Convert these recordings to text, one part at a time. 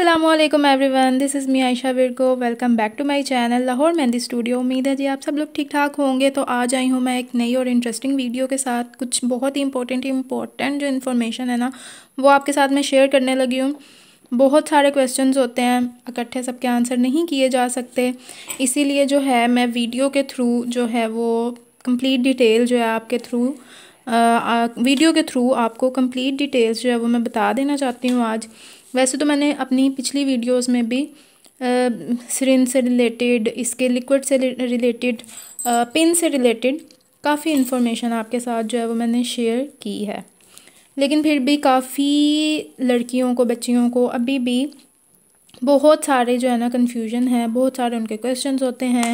असलम वन this is me Ayesha Virgo welcome back to my channel Lahore Mehndi studio उम्मीद है जी आप सब लोग ठीक ठाक होंगे तो आज आई हूँ मैं एक नई और इंटरेस्टिंग वीडियो के साथ कुछ बहुत ही इंपॉर्टेंट इंपॉर्टेंट जो इन्फॉर्मेशन है ना वो आपके साथ मैं शेयर करने लगी हूँ बहुत सारे क्वेश्चन होते हैं इकट्ठे सबके आंसर नहीं किए जा सकते इसीलिए जो है मैं वीडियो के थ्रू जो है वो कम्प्लीट डिटेल जो है आपके थ्रू वीडियो के थ्रू आपको कम्प्लीट डिटेल्स जो है वो मैं बता देना चाहती हूँ आज वैसे तो मैंने अपनी पिछली वीडियोस में भी सिरिन से रिलेटेड इसके लिक्विड से रिलेटेड पिन से रिलेटेड काफ़ी इन्फॉर्मेशन आपके साथ जो है वो मैंने शेयर की है लेकिन फिर भी काफ़ी लड़कियों को बच्चियों को अभी भी बहुत सारे जो है ना कन्फ्यूजन है बहुत सारे उनके क्वेश्चन होते हैं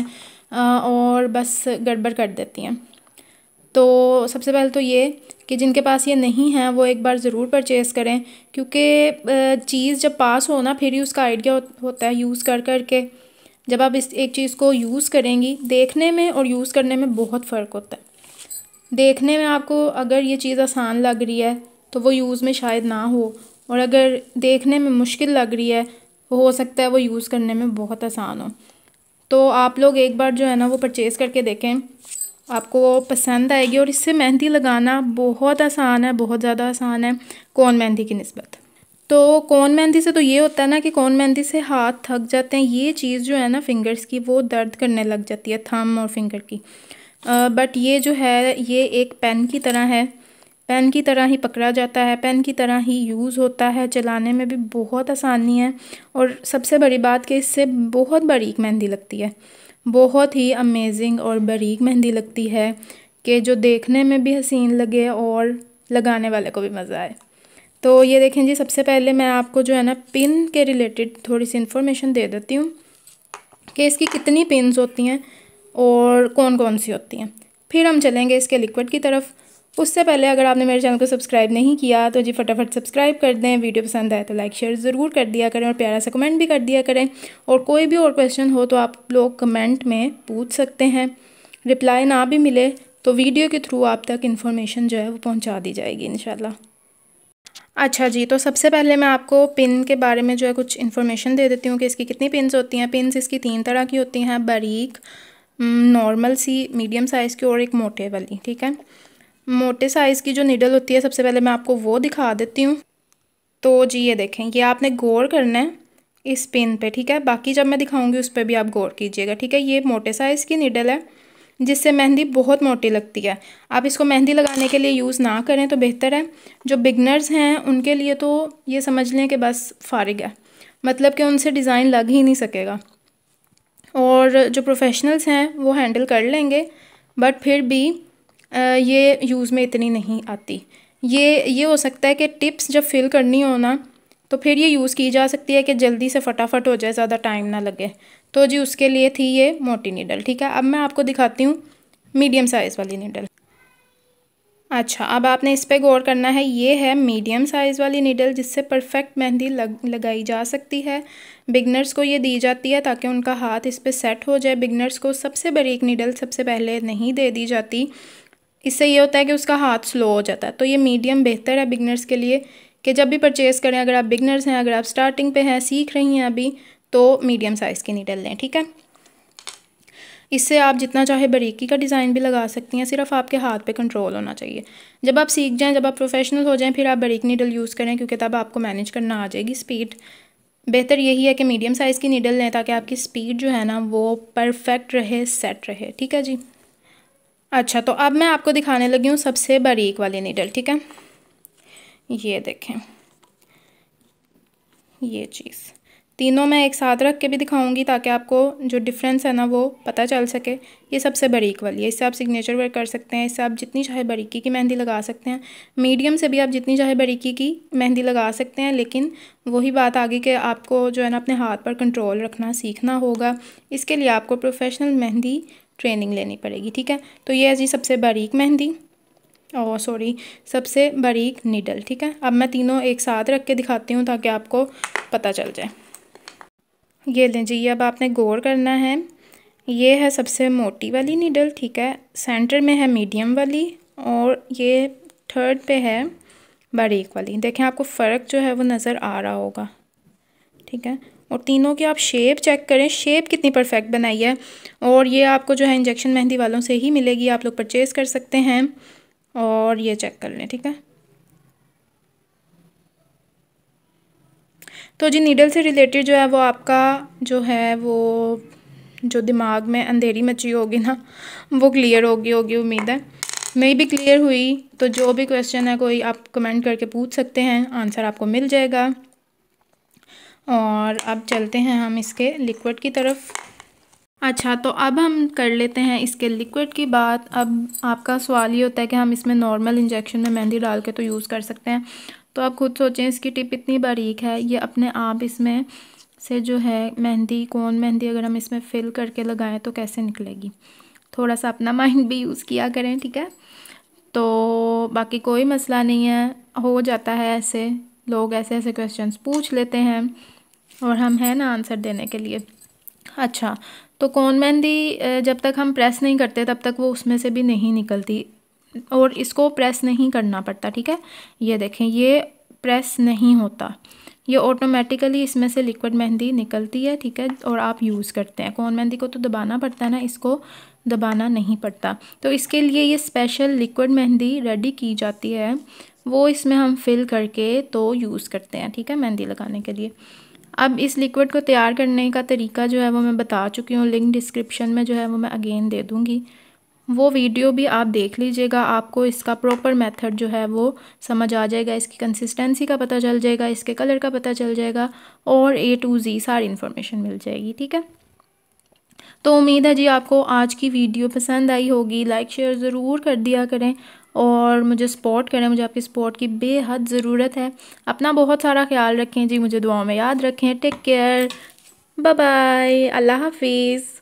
और बस गड़बड़ कर देती हैं तो सबसे पहले तो ये कि जिनके पास ये नहीं है वो एक बार ज़रूर परचेज़ करें क्योंकि चीज़ जब पास हो ना फिर ही उसका आइडिया होता है यूज़ कर कर के जब आप इस एक चीज़ को यूज़ करेंगी देखने में और यूज़ करने में बहुत फ़र्क होता है देखने में आपको अगर ये चीज़ आसान लग रही है तो वो यूज़ में शायद ना हो और अगर देखने में मुश्किल लग रही है वो तो हो सकता है वो यूज़ करने में बहुत आसान हो तो आप लोग एक बार जो है ना वो परचेज़ करके देखें आपको पसंद आएगी और इससे मेहंदी लगाना बहुत आसान है बहुत ज़्यादा आसान है कौन मेहंदी की नस्बत तो कौन मेहंदी से तो ये होता है ना कि कौन मेहंदी से हाथ थक जाते हैं ये चीज़ जो है ना फिंगर्स की वो दर्द करने लग जाती है थम और फिंगर की आ, बट ये जो है ये एक पेन की तरह है पेन की तरह ही पकड़ा जाता है पेन की तरह ही यूज़ होता है चलाने में भी बहुत आसानी है और सबसे बड़ी बात कि इससे बहुत बारीक मेहंदी लगती है बहुत ही अमेजिंग और बारीक मेहंदी लगती है कि जो देखने में भी हसीन लगे और लगाने वाले को भी मज़ा आए तो ये देखें जी सबसे पहले मैं आपको जो है ना पिन के रिलेटेड थोड़ी सी इन्फॉर्मेशन दे देती हूँ कि इसकी कितनी पिनस होती हैं और कौन कौन सी होती हैं फिर हम चलेंगे इसके लिक्विड की तरफ उससे पहले अगर आपने मेरे चैनल को सब्सक्राइब नहीं किया तो जी फटाफट सब्सक्राइब कर दें वीडियो पसंद आए तो लाइक शेयर ज़रूर कर दिया करें और प्यारा सा कमेंट भी कर दिया करें और कोई भी और क्वेश्चन हो तो आप लोग कमेंट में पूछ सकते हैं रिप्लाई ना भी मिले तो वीडियो के थ्रू आप तक इन्फॉर्मेशन जो है वो पहुँचा दी जाएगी इन अच्छा जी तो सबसे पहले मैं आपको पिन के बारे में जो है कुछ इन्फॉर्मेशन दे देती हूँ कि इसकी कितनी पिन होती हैं पिन इसकी तीन तरह की होती हैं बारीक नॉर्मल हम्म, सी मीडियम साइज़ की और एक मोटे वाली ठीक है मोटे साइज़ की जो निडल होती है सबसे पहले मैं आपको वो दिखा देती हूँ तो जी ये देखें ये आपने गौर करना है इस पिन पे ठीक है बाकी जब मैं दिखाऊंगी उस पर भी आप गौर कीजिएगा ठीक है ये मोटे साइज़ की निडल है जिससे मेहंदी बहुत मोटी लगती है आप इसको मेहंदी लगाने के लिए यूज़ ना करें तो बेहतर है जो बिगनर्स हैं उनके लिए तो ये समझ लें कि बस फारिग है मतलब कि उनसे डिज़ाइन लग ही नहीं सकेगा और जो प्रोफेशनल्स हैं वो हैंडल कर लेंगे बट फिर भी ये यूज़ में इतनी नहीं आती ये ये हो सकता है कि टिप्स जब फिल करनी हो ना तो फिर ये यूज़ की जा सकती है कि जल्दी से फटाफट हो जाए ज़्यादा टाइम ना लगे तो जी उसके लिए थी ये मोटी नीडल ठीक है अब मैं आपको दिखाती हूँ मीडियम साइज़ वाली नीडल अच्छा अब आपने इस पर गौर करना है ये है मीडियम साइज़ वाली नीडल जिससे परफेक्ट मेहंदी लग लगाई जा सकती है बिगनर्स को ये दी जाती है ताकि उनका हाथ इस पर सेट हो जाए बिगनर्स को सबसे बड़ी एक नीडल सबसे पहले नहीं दे दी जाती इससे ये होता है कि उसका हाथ स्लो हो जाता है तो ये मीडियम बेहतर है बिगनर्स के लिए कि जब भी परचेज़ करें अगर आप बिगनर्स हैं अगर आप स्टार्टिंग पे हैं सीख रही हैं अभी तो मीडियम साइज़ की नीडल लें ठीक है इससे आप जितना चाहे बारीकी का डिज़ाइन भी लगा सकती हैं सिर्फ आपके हाथ पे कंट्रोल होना चाहिए जब आप सीख जाएं जब आप प्रोफेशनल हो जाएं फिर आप बरीक नीडल यूज़ करें क्योंकि तब आपको मैनेज करना आ जाएगी स्पीड बेहतर यही है कि मीडियम साइज़ की नीडल लें ताकि आपकी स्पीड जो है ना वो परफेक्ट रहे सेट रहे ठीक है जी अच्छा तो अब मैं आपको दिखाने लगी हूँ सबसे बारीक वाली नीडल ठीक है ये देखें ये चीज़ तीनों मैं एक साथ रख के भी दिखाऊंगी ताकि आपको जो डिफरेंस है ना वो पता चल सके ये सबसे बारीक वाली है इससे आप सिग्नेचर वर्क कर सकते हैं इससे आप जितनी चाहे बारीकी की मेहंदी लगा सकते हैं मीडियम से भी आप जितनी चाहे बारीकी की मेहंदी लगा सकते हैं लेकिन वही बात आगे कि आपको जो है ना अपने हाथ पर कंट्रोल रखना सीखना होगा इसके लिए आपको प्रोफेशनल मेहंदी ट्रेनिंग लेनी पड़ेगी ठीक है तो ये है जी सबसे बारीक मेहंदी और सॉरी सबसे बारीक नीडल ठीक है अब मैं तीनों एक साथ रख के दिखाती हूँ ताकि आपको पता चल जाए ये लें जी अब आपने गौर करना है ये है सबसे मोटी वाली नीडल ठीक है सेंटर में है मीडियम वाली और ये थर्ड पे है बारीक वाली देखें आपको फ़र्क जो है वो नज़र आ रहा होगा ठीक है और तीनों की आप शेप चेक करें शेप कितनी परफेक्ट बनाई है और ये आपको जो है इंजेक्शन मेहंदी वालों से ही मिलेगी आप लोग परचेज़ कर सकते हैं और ये चेक कर लें ठीक है तो जी नीडल से रिलेटेड जो है वो आपका जो है वो जो दिमाग में अंधेरी मची होगी ना वो क्लियर होगी होगी उम्मीद है मेरी भी क्लियर हुई तो जो भी क्वेश्चन है कोई आप कमेंट करके पूछ सकते हैं आंसर आपको मिल जाएगा और अब चलते हैं हम इसके लिक्विड की तरफ अच्छा तो अब हम कर लेते हैं इसके लिक्विड की बात अब आपका सवाल ये होता है कि हम इसमें नॉर्मल इंजेक्शन में मेहंदी डाल के तो यूज़ कर सकते हैं तो आप खुद सोचें इसकी टिप इतनी बारीक है ये अपने आप इसमें से जो है मेहंदी कौन मेहंदी अगर हम इसमें फिल करके लगाएं तो कैसे निकलेगी थोड़ा सा अपना माइंड भी यूज़ किया करें ठीक है तो बाकी कोई मसला नहीं है हो जाता है ऐसे लोग ऐसे ऐसे क्वेश्चंस पूछ लेते हैं और हम हैं ना आंसर देने के लिए अच्छा तो कौन मेहंदी जब तक हम प्रेस नहीं करते तब तक वो उसमें से भी नहीं निकलती और इसको प्रेस नहीं करना पड़ता ठीक है ये देखें ये प्रेस नहीं होता ये ऑटोमेटिकली इसमें से लिक्विड मेहंदी निकलती है ठीक है और आप यूज़ करते हैं कौन मेहंदी को तो दबाना पड़ता है ना इसको दबाना नहीं पड़ता तो इसके लिए ये स्पेशल लिक्विड मेहंदी रेडी की जाती है वो इसमें हम फिल करके तो यूज़ करते हैं ठीक है मेहंदी लगाने के लिए अब इस लिक्विड को तैयार करने का तरीका जो है वो मैं बता चुकी हूँ लिंक डिस्क्रिप्शन में जो है वो मैं अगेन दे दूँगी वो वीडियो भी आप देख लीजिएगा आपको इसका प्रॉपर मेथड जो है वो समझ आ जाएगा इसकी कंसिस्टेंसी का पता चल जाएगा इसके कलर का पता चल जाएगा और ए टू जी सारी इन्फॉर्मेशन मिल जाएगी ठीक है तो उम्मीद है जी आपको आज की वीडियो पसंद आई होगी लाइक शेयर ज़रूर कर दिया करें और मुझे सपोर्ट करें मुझे आपकी सपोर्ट की बेहद ज़रूरत है अपना बहुत सारा ख्याल रखें जी मुझे दुआओं में याद रखें टेक केयर बाय अल्लाह हाफिज़